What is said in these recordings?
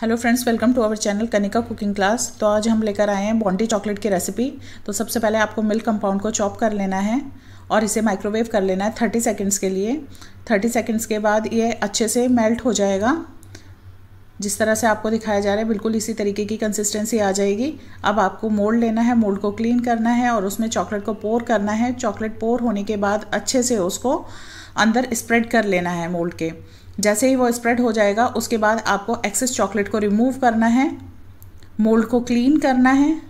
hello friends welcome to our channel Kanika cooking class तो आज हम लेकर आए हैं बॉन्डी चॉकलेट की रेसिपी तो सबसे पहले आपको मिल्क कंपाउंड को चॉप कर लेना है और इसे माइक्रोवेव कर लेना है थर्टी सेकेंड्स के लिए थर्टी सेकेंड्स के बाद ये अच्छे से मेल्ट हो जाएगा जिस तरह से आपको दिखाया जा रहा है बिल्कुल इसी तरीके की कंसिस्टेंसी आ जाएगी अब आपको मोल्ड लेना है मोल्ड को क्लीन करना है और उसमें चॉकलेट को पोर करना है चॉकलेट पोर होने के बाद अच्छे से उसको अंदर स्प्रेड कर लेना है मोल्ड के जैसे ही वो स्प्रेड हो जाएगा उसके बाद आपको एक्सेस चॉकलेट को रिमूव करना है मोल्ड को क्लीन करना है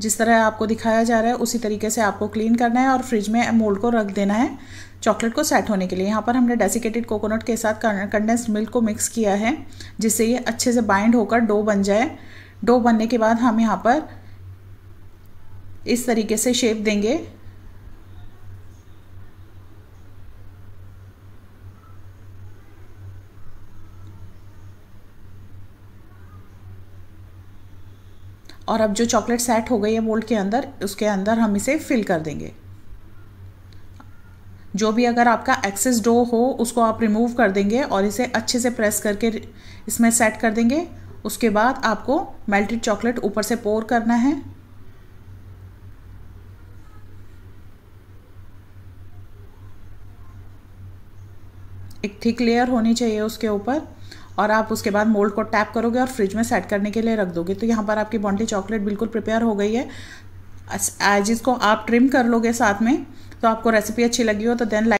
जिस तरह आपको दिखाया जा रहा है उसी तरीके से आपको क्लीन करना है और फ्रिज में मोल्ड को रख देना है चॉकलेट को सेट होने के लिए यहाँ पर हमने डेसिकेटेड कोकोनट के साथ कंडेंस्ड मिल्क को मिक्स किया है जिससे ये अच्छे से बाइंड होकर डो बन जाए डो बनने के बाद हम यहाँ पर इस तरीके से शेप देंगे और अब जो चॉकलेट सेट हो गई है मोल्ड के अंदर उसके अंदर हम इसे फिल कर देंगे जो भी अगर आपका एक्सेस डो हो उसको आप रिमूव कर देंगे और इसे अच्छे से प्रेस करके इसमें सेट कर देंगे उसके बाद आपको मेल्टेड चॉकलेट ऊपर से पोर करना है एक थिक लेयर होनी चाहिए उसके ऊपर और आप उसके बाद मोल्ड को टैप करोगे और फ्रिज में सेट करने के लिए रख दोगे तो यहाँ पर आपकी बॉन्टी चॉकलेट बिल्कुल प्रिपेयर हो गई है एज इसको आप ट्रिम कर लोगे साथ में तो आपको रेसिपी अच्छी लगी हो तो देन